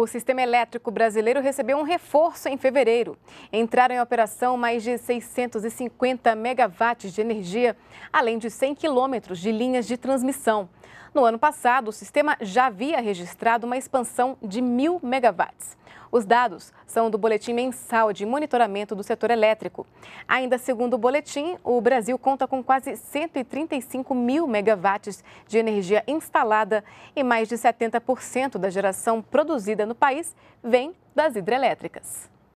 O sistema elétrico brasileiro recebeu um reforço em fevereiro. Entraram em operação mais de 650 megawatts de energia, além de 100 quilômetros de linhas de transmissão. No ano passado, o sistema já havia registrado uma expansão de mil megawatts. Os dados são do Boletim Mensal de Monitoramento do Setor Elétrico. Ainda segundo o boletim, o Brasil conta com quase 135 mil megawatts de energia instalada e mais de 70% da geração produzida no país vem das hidrelétricas.